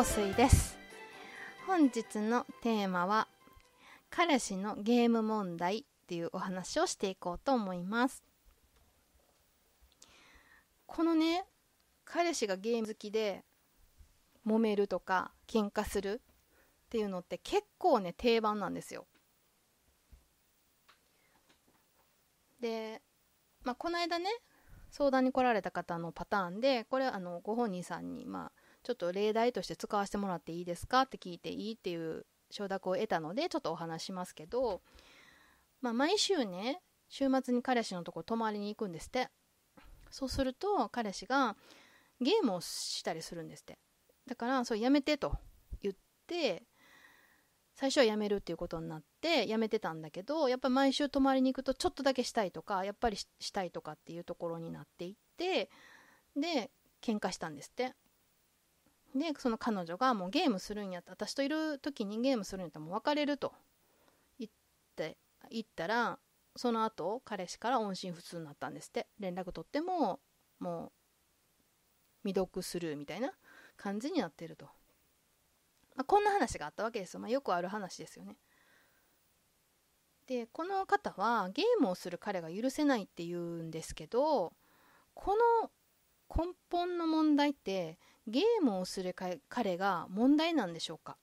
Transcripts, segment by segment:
香水です本日のテーマは彼氏のゲーム問題っていうお話をしていこうと思いますこのね彼氏がゲーム好きで揉めるとか喧嘩するっていうのって結構ね定番なんですよで、まあ、この間ね相談に来られた方のパターンでこれあのご本人さんに、まあ、ちょっと例題として使わせてもらっていいですかって聞いていいっていう承諾を得たのでちょっとお話しますけど、まあ、毎週ね週末に彼氏のとこ泊まりに行くんですってそうすると彼氏がゲームをしたりするんですってだからそれやめてと言って最初はやめるっていうことになってやめてたんだけどやっぱり毎週泊まりに行くとちょっとだけしたいとかやっぱりしたいとかっていうところになっていってで喧嘩したんですってでその彼女がもうゲームするんやった私といる時にゲームするんやったらもう別れると言って言ったらその後彼氏から音信不通になったんですって連絡取ってももう未読するみたいな感じになってると、まあ、こんな話があったわけですよ、まあ、よくある話ですよねでこの方はゲームをする彼が許せないって言うんですけどこの根本の問題ってゲームをする彼が問題なんでしょうか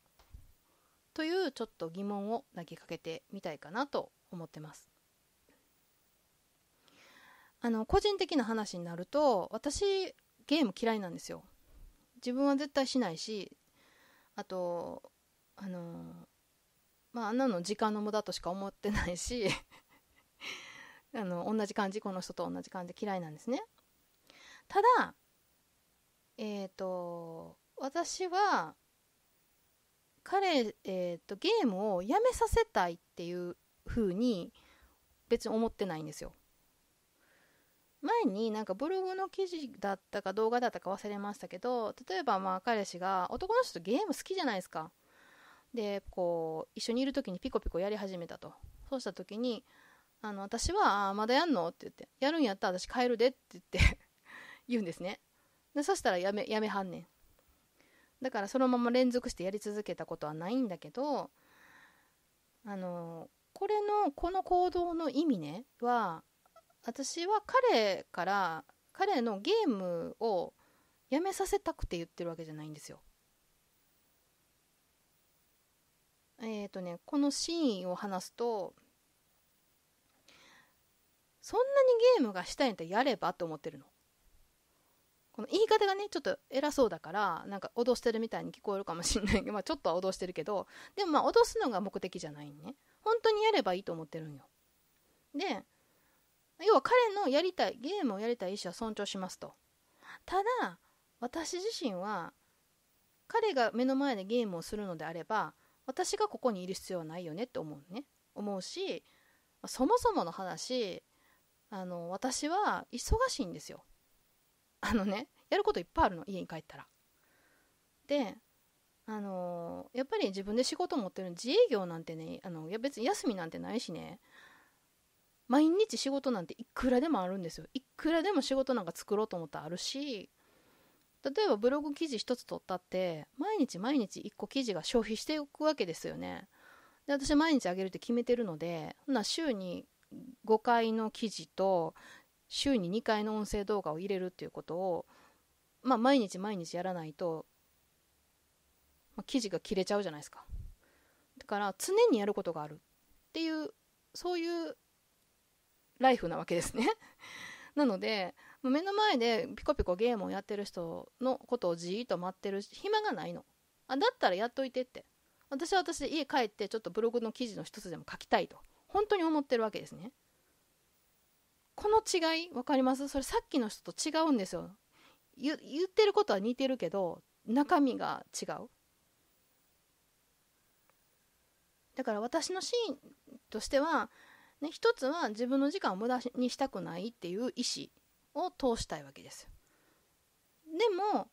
というちょっと疑問を投げかけてみたいかなと思ってます。あの個人的な話になると私ゲーム嫌いなんですよ。自分は絶対しないしあとあのまああんなの時間の無駄としか思ってないし あの同じ感じこの人と同じ感じ嫌いなんですね。ただえっ、ー、と私は彼、えーと、ゲームをやめさせたいっていうふうに別に思ってないんですよ。前になんかブログの記事だったか動画だったか忘れましたけど例えばまあ彼氏が男の人とゲーム好きじゃないですか。でこう一緒にいる時にピコピコやり始めたとそうした時に「あの私はまだやんの?」って言って「やるんやったら私帰るで」って言って 言うんですね。でそしたらやめやめはんねんだからそのまま連続してやり続けたことはないんだけどあのこれのこの行動の意味ねは私は彼から彼のゲームをやめさせたくて言ってるわけじゃないんですよ。えっ、ー、とねこのシーンを話すとそんなにゲームがしたいんやったらやればと思ってるの。この言い方がねちょっと偉そうだからなんか脅してるみたいに聞こえるかもしれないけど、まあ、ちょっとは脅してるけどでもまあ脅すのが目的じゃないんね本当にやればいいと思ってるんよで要は彼のやりたいゲームをやりたい意思は尊重しますとただ私自身は彼が目の前でゲームをするのであれば私がここにいる必要はないよねって思うね思うしそもそもの話あの私は忙しいんですよあのねやることいっぱいあるの家に帰ったら。であのー、やっぱり自分で仕事持ってる自営業なんてねあのいや別に休みなんてないしね毎日仕事なんていくらでもあるんですよいくらでも仕事なんか作ろうと思ったらあるし例えばブログ記事一つ取ったって毎日毎日一個記事が消費していくわけですよねで私毎日あげるって決めてるのでほな週に5回の記事と週に2回の音声動画を入れるっていうことを、まあ、毎日毎日やらないと、まあ、記事が切れちゃうじゃないですか。だから常にやることがあるっていうそういうライフなわけですね。なので目の前でピコピコゲームをやってる人のことをじーっと待ってる暇がないの。あだったらやっといてって私は私で家帰ってちょっとブログの記事の一つでも書きたいと本当に思ってるわけですね。この違い分かりますそれさっきの人と違うんですよ言ってることは似てるけど中身が違うだから私のシーンとしては、ね、一つは自分の時間を無駄にしたくないっていう意思を通したいわけですでも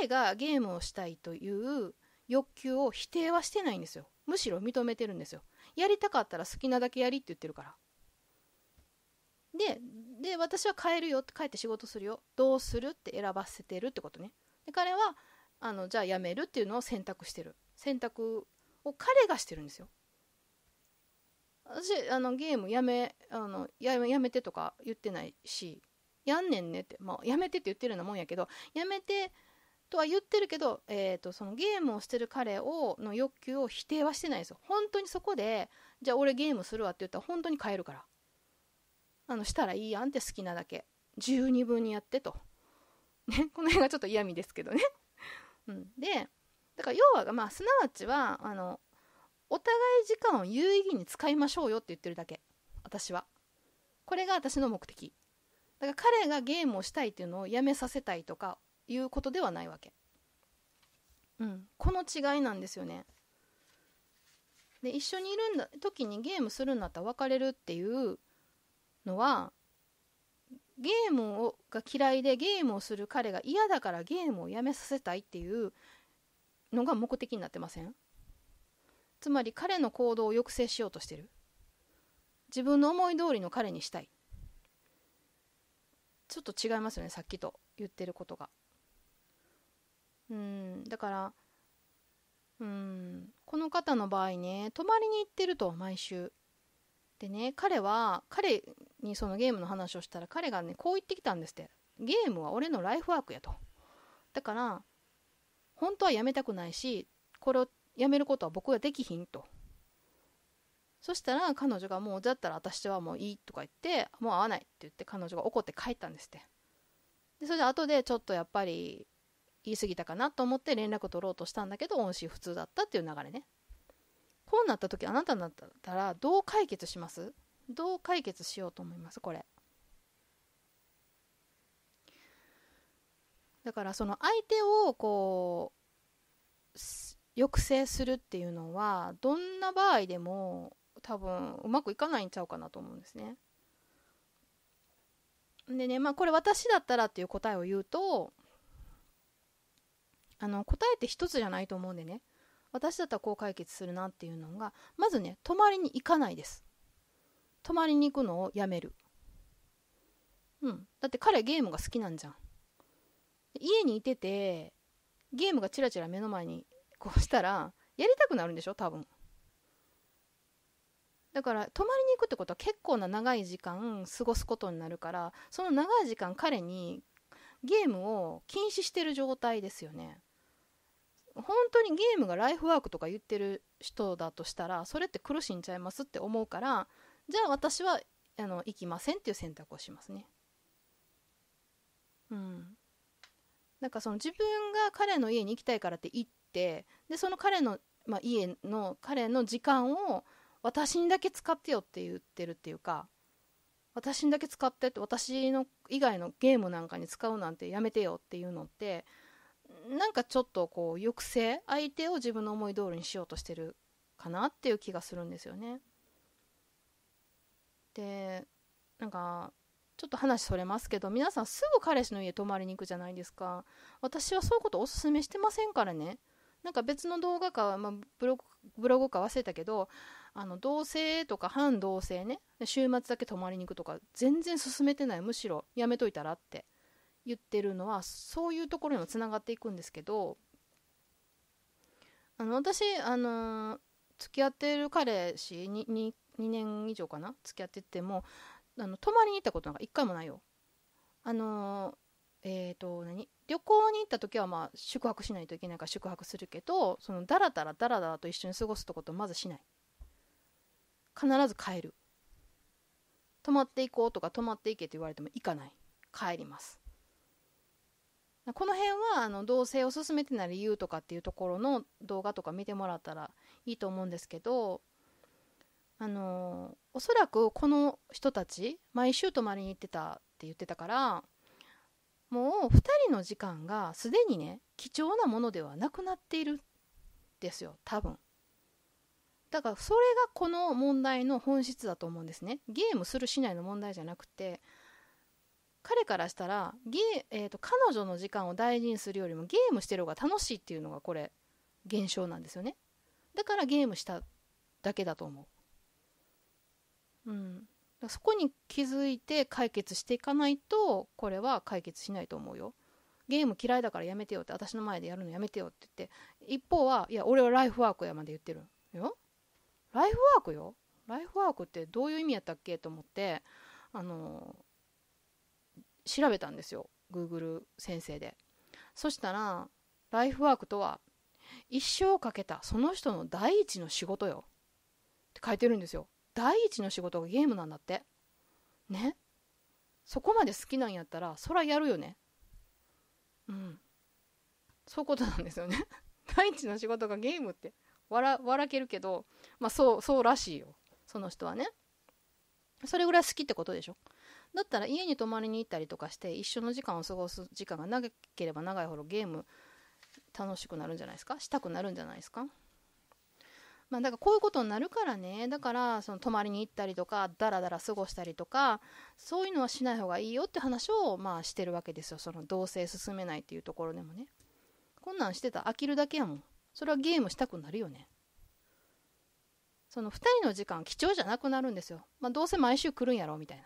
彼がゲームをしたいという欲求を否定はしてないんですよむしろ認めてるんですよやりたかったら好きなだけやりって言ってるからでで私は帰るよって帰って仕事するよどうするって選ばせてるってことねで彼はあのじゃあ辞めるっていうのを選択してる選択を彼がしてるんですよ私あのゲームやめあのややめてとか言ってないしやんねんねって、まあ、やめてって言ってるようなもんやけどやめてとは言ってるけど、えーと、そのゲームをしてる彼をの欲求を否定はしてないですよ本当にそこでじゃあ俺ゲームするわって言ったら本当に変えるからあのしたらいいやんって好きなだけ十二分にやってと、ね、この辺がちょっと嫌味ですけどね、うん、でだから要は、まあ、すなわちはあのお互い時間を有意義に使いましょうよって言ってるだけ私はこれが私の目的だから彼がゲームをしたいっていうのをやめさせたいとかいうことではないわけうんこの違いなんですよねで一緒にいるんだ時にゲームするんだったら別れるっていうのはゲームをが嫌いでゲームをする彼が嫌だからゲームをやめさせたいっていうのが目的になってませんつまり彼の行動を抑制しようとしてる自分の思い通りの彼にしたいちょっと違いますよねさっきと言ってることがうんだからうんこの方の場合ね泊まりに行ってると毎週でね彼は彼にそのゲームの話をしたら彼がねこう言ってきたんですってゲームは俺のライフワークやとだから本当はやめたくないしこれをやめることは僕はできひんとそしたら彼女がもうだったら私はもういいとか言ってもう会わないって言って彼女が怒って帰ったんですってでそれで後でちょっとやっぱり言い過ぎたかなと思って連絡取ろうとしたんだけど音信不通だったっていう流れねこうなった時あなたになったらどう解決しますどう解決しようと思いますこれだからその相手をこう抑制するっていうのはどんな場合でも多分うまくいかないんちゃうかなと思うんですね。でねまあこれ私だったらっていう答えを言うとあの答えって一つじゃないと思うんでね私だったらこう解決するなっていうのがまずね泊まりに行かないです。泊まりに行くのをやめる。うん。だって彼ゲームが好きなんじゃん。家にいてて、ゲームがチラチラ目の前にこうしたら、やりたくなるんでしょ多分。だから泊まりに行くってことは結構な長い時間過ごすことになるからその長い時間彼にゲームを禁止してる状態ですよね本当にゲームがライフワークとか言ってる人だとしたらそれって苦しんちゃいますって思うからじゃあ私はあの行きませんっていう選択をしますね。うん、なんかその自分が彼の家に行きたいからって行ってでその彼の、まあ、家の彼の時間を私にだけ使ってよって言ってるっていうか私にだけ使ってって私の以外のゲームなんかに使うなんてやめてよっていうのってなんかちょっとこう抑制相手を自分の思い通りにしようとしてるかなっていう気がするんですよね。でなんかちょっと話それますけど皆さんすぐ彼氏の家泊まりに行くじゃないですか私はそういうことおすすめしてませんからねなんか別の動画か、まあ、ブログブログか忘れたけどあの同性とか反同性ね週末だけ泊まりに行くとか全然進めてないむしろやめといたらって言ってるのはそういうところにもつながっていくんですけどあの私あのー、付き合ってる彼氏にに2年以上かな付き合っててもあの泊まりに行ったことなんか1回もないよ。あのえーと、何旅行に行った時はまあ宿泊しないといけないから宿泊するけどそのダラダラダラダラと一緒に過ごすとことまずしない必ず帰る泊まっていこうとか泊まっていけって言われても行かない帰りますこの辺はあの同棲を勧めてない理由とかっていうところの動画とか見てもらったらいいと思うんですけどあのおそらくこの人たち毎週泊まりに行ってたって言ってたからもう2人の時間がすでにね貴重なものではなくなっているんですよ多分だからそれがこの問題の本質だと思うんですねゲームするしないの問題じゃなくて彼からしたらゲー、えーと、と彼女の時間を大事にするよりもゲームしてる方が楽しいっていうのがこれ現象なんですよねだからゲームしただけだと思ううん、そこに気づいて解決していかないとこれは解決しないと思うよゲーム嫌いだからやめてよって私の前でやるのやめてよって言って一方はいや俺はライフワークやまで言ってるよライフワークよライフワークってどういう意味やったっけと思ってあの調べたんですよ Google 先生でそしたらライフワークとは一生をかけたその人の第一の仕事よって書いてるんですよ第一の仕事がゲームなんだってねそこまで好きなんやったらそらやるよねうんそういうことなんですよね 第一の仕事がゲームって笑笑けるけどまあそうそうらしいよその人はねそれぐらい好きってことでしょだったら家に泊まりに行ったりとかして一緒の時間を過ごす時間が長ければ長いほどゲーム楽しくなるんじゃないですかしたくなるんじゃないですかまあ、だからこういうことになるからねだからその泊まりに行ったりとかだらだら過ごしたりとかそういうのはしない方がいいよって話をまあしてるわけですよその同棲進めないっていうところでもねこんなんしてたら飽きるだけやもんそれはゲームしたくなるよねその2人の時間貴重じゃなくなるんですよ、まあ、どうせ毎週来るんやろみたいな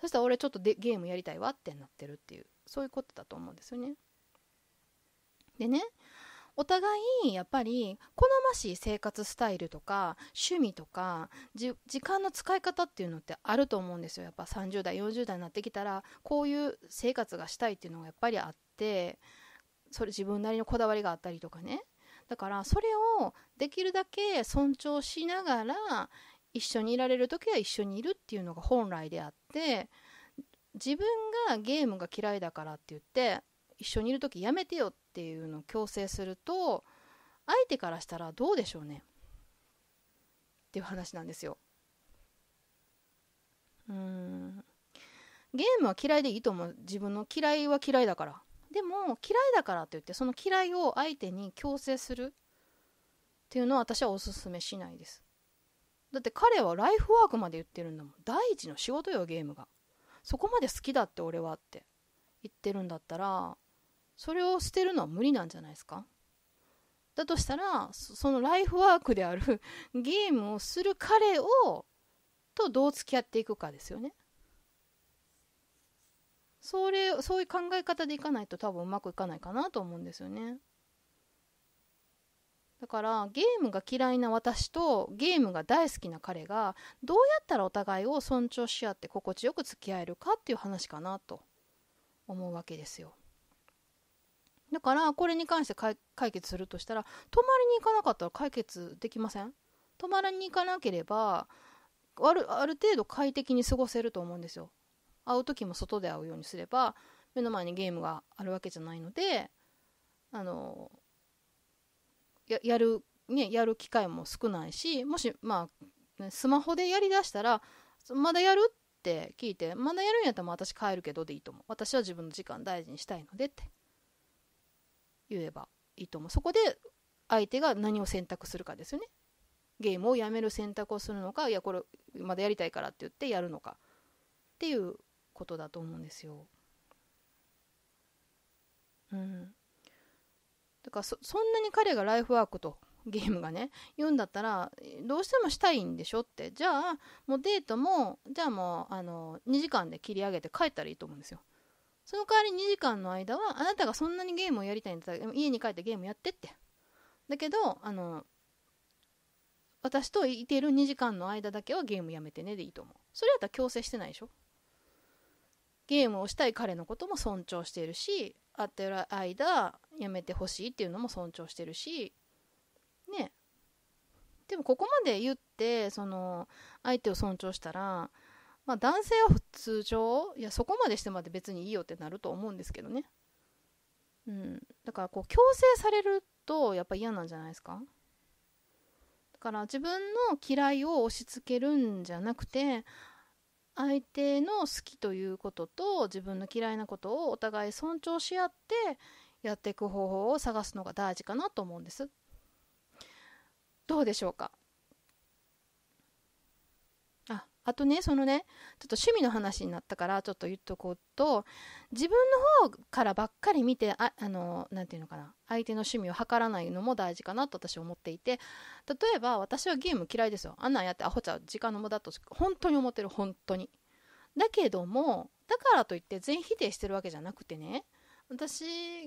そしたら俺ちょっとでゲームやりたいわってなってるっていうそういうことだと思うんですよねでねお互いやっぱり好ましい生活スタイルとか趣味とか時間の使い方っていうのってあると思うんですよやっぱ30代40代になってきたらこういう生活がしたいっていうのがやっぱりあってそれ自分なりのこだわりがあったりとかねだからそれをできるだけ尊重しながら一緒にいられる時は一緒にいるっていうのが本来であって自分がゲームが嫌いだからって言って一緒にいる時やめてよっていうのを強制すると相手からしたらどうでしょうねっていう話なんですよ。うんゲームは嫌いでいいと思う自分の嫌いは嫌いだからでも嫌いだからって言ってその嫌いを相手に強制するっていうのは私はおすすめしないですだって彼はライフワークまで言ってるんだもん第一の仕事よゲームがそこまで好きだって俺はって言ってるんだったらそれを捨てるのは無理なんじゃないですかだとしたらそのライフワークである ゲームをする彼をとどう付き合っていくかですよね。それそういう考え方でいかないと多分うまくいかないかなと思うんですよね。だからゲームが嫌いな私とゲームが大好きな彼がどうやったらお互いを尊重し合って心地よく付き合えるかっていう話かなと思うわけですよ。だからこれに関して解決するとしたら泊まりに行かなかったら解決できません泊まりに行かなければある程度快適に過ごせると思うんですよ会う時も外で会うようにすれば目の前にゲームがあるわけじゃないのであのややるねやる機会も少ないしもしまあ、スマホでやりだしたらまだやるって聞いてまだやるんやったら私帰るけどでいいと思う私は自分の時間大事にしたいのでって言えばいいと思うそこで相手が何を選択するかですよねゲームをやめる選択をするのかいやこれまだやりたいからって言ってやるのかっていうことだと思うんですよ。うん、だからそそんなに彼がライフワークとゲームがね言うんだったらどうしてもしたいんでしょってじゃあもうデートもじゃあもうあの2時間で切り上げて帰ったらいいと思うんですよ。その代わり2時間の間はあなたがそんなにゲームをやりたいんだったら家に帰ってゲームやってってだけどあの私といてる2時間の間だけはゲームやめてねでいいと思うそれやったら強制してないでしょゲームをしたい彼のことも尊重しているし会ってる間やめてほしいっていうのも尊重してるしねでもここまで言ってその相手を尊重したらまあ、男性は普通常いやそこまでしてまで別にいいよってなると思うんですけどね、うん、だからこう強制されるとやっぱ嫌なんじゃないですかだから自分の嫌いを押し付けるんじゃなくて相手の好きということと自分の嫌いなことをお互い尊重し合ってやっていく方法を探すのが大事かなと思うんですどうでしょうかあとねそのねちょっと趣味の話になったからちょっと言っとこうと自分の方からばっかり見てああのなて言うのかな相手の趣味を測らないのも大事かなと私は思っていて例えば私はゲーム嫌いですよあんなんやってアホちゃう時間の無駄と本当に思ってる本当にだけどもだからといって全否定してるわけじゃなくてね私は嫌い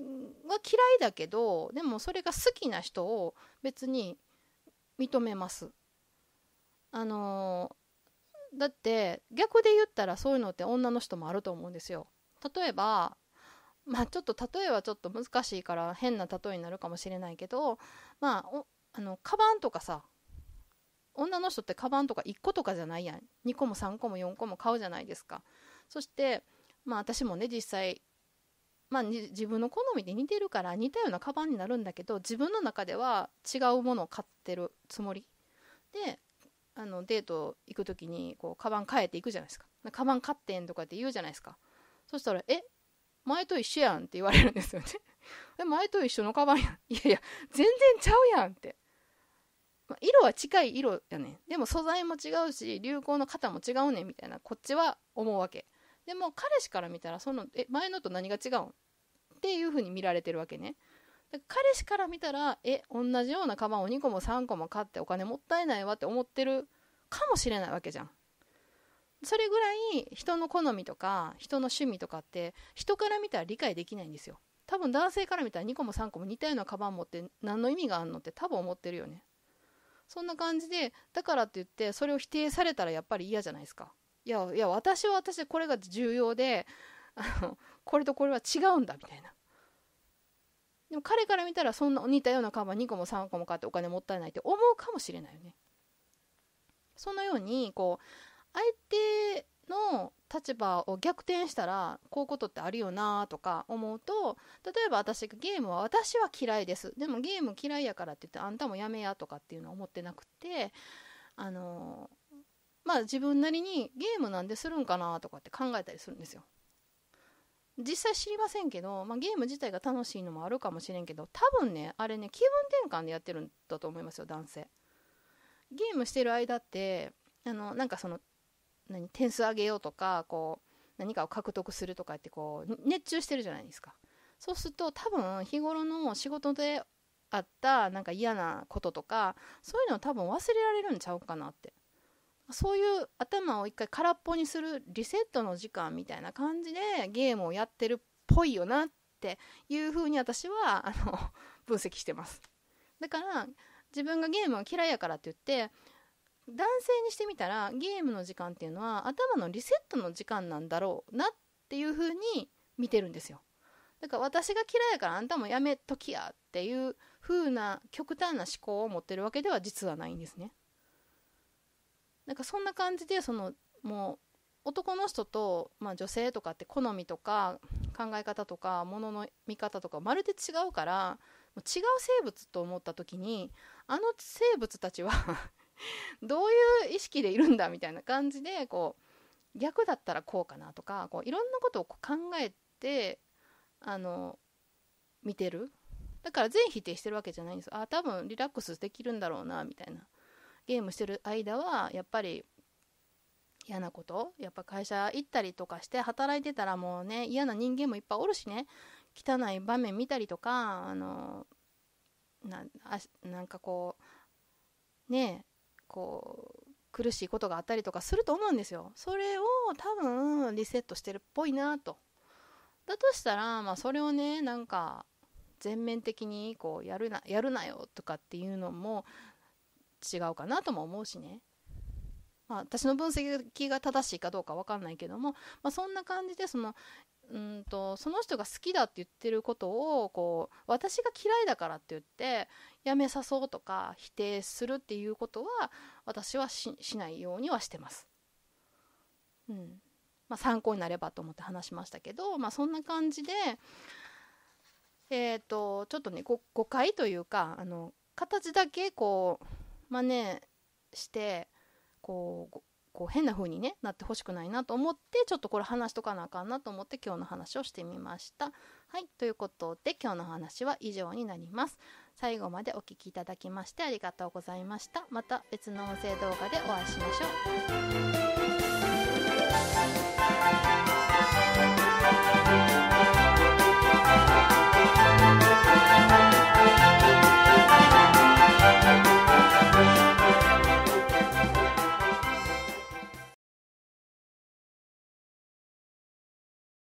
だけどでもそれが好きな人を別に認めますあのだって逆で言ったらそういうのって女の人もあると思うんですよ。例えばまあちょっと例えはちょっと難しいから変な例えになるかもしれないけどまああのカバンとかさ女の人ってカバンとか1個とかじゃないやん2個も3個も4個も買うじゃないですかそしてまあ私もね実際まあ、自分の好みで似てるから似たようなカバンになるんだけど自分の中では違うものを買ってるつもりであのデート行く時にこうカバン変えていくじゃないですかカバン買ってんとかって言うじゃないですかそしたら「え前と一緒やん」って言われるんですよね え前と一緒のカバンやんいやいや全然ちゃうやんって、ま色は近い色やねでも素材も違うし流行の型も違うねみたいなこっちは思うわけでも彼氏から見たらそのえ前のと何が違うんっていうふうに見られてるわけね彼氏から見たらえ同じようなカバンを2個も3個も買ってお金もったいないわって思ってるかもしれないわけじゃんそれぐらい人の好みとか人の趣味とかって人から見たら理解できないんですよ多分男性から見たら2個も3個も似たようなカバン持って何の意味があるのって多分思ってるよねそんな感じでだからって言ってそれを否定されたらやっぱり嫌じゃないですかいやいや私は私でこれが重要であのこれとこれは違うんだみたいなでも彼から見たらそんな似たようなカバン2個も3個も買ってお金もったいないって思うかもしれないよね。そのようにこう相手の立場を逆転したらこういうことってあるよなとか思うと例えば私がゲームは私は嫌いですでもゲーム嫌いやからって言ってあんたもやめやとかっていうのは思ってなくてあのまあ自分なりにゲームなんでするんかなとかって考えたりするんですよ実際知りませんけど、まあ、ゲーム自体が楽しいのもあるかもしれんけど多分ねあれね気分転換でやってるんだと思いますよ男性ゲームしてる間ってあのなんかその何点数上げようとかこう何かを獲得するとかってこう熱中してるじゃないですかそうすると多分日頃の仕事であったなんか嫌なこととかそういうのを多分忘れられるんちゃうかなってそういう頭を一回空っぽにするリセットの時間みたいな感じでゲームをやってるっぽいよなっていう風に私はあの 分析してます。だから自分がゲームは嫌いやからって言って男性にしてみたらゲームの時間っていうのは頭のリセットの時間なんだろうなっていう風に見てるんですよ。だから私が嫌いやからあんたもやめときやっていう風な極端な思考を持ってるわけでは実はないんですね。なんかそんな感じでそのもう男の人と、まあ、女性とかって好みとか考え方とかものの見方とかまるで違うから違う生物と思った時にあの生物たちは どういう意識でいるんだみたいな感じでこう逆だったらこうかなとかこういろんなことを考えてあの見てるだから全否定してるわけじゃないんですあ多分リラックスできるんだろうなみたいなゲームしてる間はやっぱり嫌なことやっぱ会社行ったりとかして働いてたらもうね嫌な人間もいっぱいおるしね汚い場面見たりとかあのななんかこうねこう苦しいことがあったりとかすると思うんですよそれを多分リセットしてるっぽいなとだとしたら、まあ、それをねなんか全面的にこうやるなやるなよとかっていうのも違うかなとも思うしね。まあ、私の分析が正しいかどうか分かんないけども、まあ、そんな感じでそのうんとその人が好きだって言ってることをこう私が嫌いだからって言ってやめさそうとか否定するっていうことは私はしないようにはしてます。うんまあ、参考になればと思って話しましたけど、まあ、そんな感じで、えーとちょっとね誤解というかあの形だけこう真似してこうこう変な風にねなってほしくないなと思ってちょっとこれ話しとかなあかんなと思って今日の話をしてみました。はいということで今日の話は以上になります。最後までお聴きいただきましてありがとうございました。また別の音声動画でお会いしましょう。